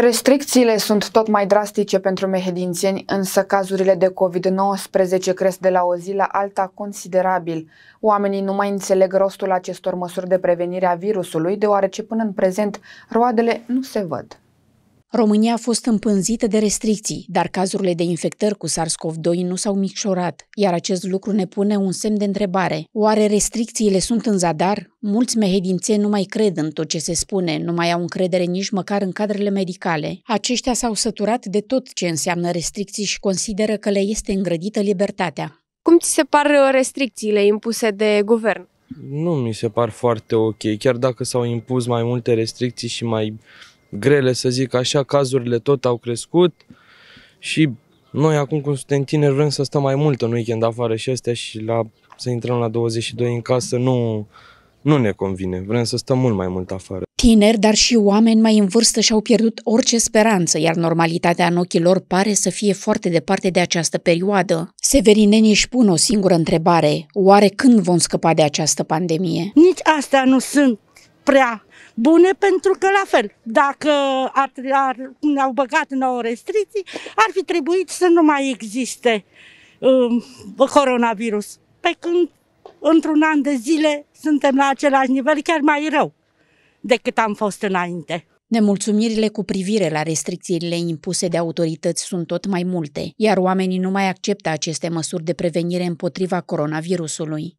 Restricțiile sunt tot mai drastice pentru mehedințeni, însă cazurile de COVID-19 cresc de la o zi la alta considerabil. Oamenii nu mai înțeleg rostul acestor măsuri de prevenire a virusului, deoarece până în prezent roadele nu se văd. România a fost împânzită de restricții, dar cazurile de infectări cu SARS-CoV-2 nu s-au micșorat, iar acest lucru ne pune un semn de întrebare. Oare restricțiile sunt în zadar? Mulți mehedințe nu mai cred în tot ce se spune, nu mai au încredere nici măcar în cadrele medicale. Aceștia s-au săturat de tot ce înseamnă restricții și consideră că le este îngrădită libertatea. Cum ți se par uh, restricțiile impuse de guvern? Nu mi se par foarte ok, chiar dacă s-au impus mai multe restricții și mai grele, să zic așa, cazurile tot au crescut și noi acum cum suntem tineri vrem să stăm mai mult în weekend afară și astea și la, să intrăm la 22 în casă nu, nu ne convine. Vrem să stăm mult mai mult afară. Tineri, dar și oameni mai în vârstă și-au pierdut orice speranță, iar normalitatea în ochii lor pare să fie foarte departe de această perioadă. Severinenii își pun o singură întrebare. Oare când vom scăpa de această pandemie? Nici asta nu sunt prea bune, pentru că la fel, dacă ar, ar, ne-au băgat nouă restricții, ar fi trebuit să nu mai existe um, coronavirus. Pe când într-un an de zile suntem la același nivel, chiar mai rău decât am fost înainte. Nemulțumirile cu privire la restricțiile impuse de autorități sunt tot mai multe, iar oamenii nu mai acceptă aceste măsuri de prevenire împotriva coronavirusului.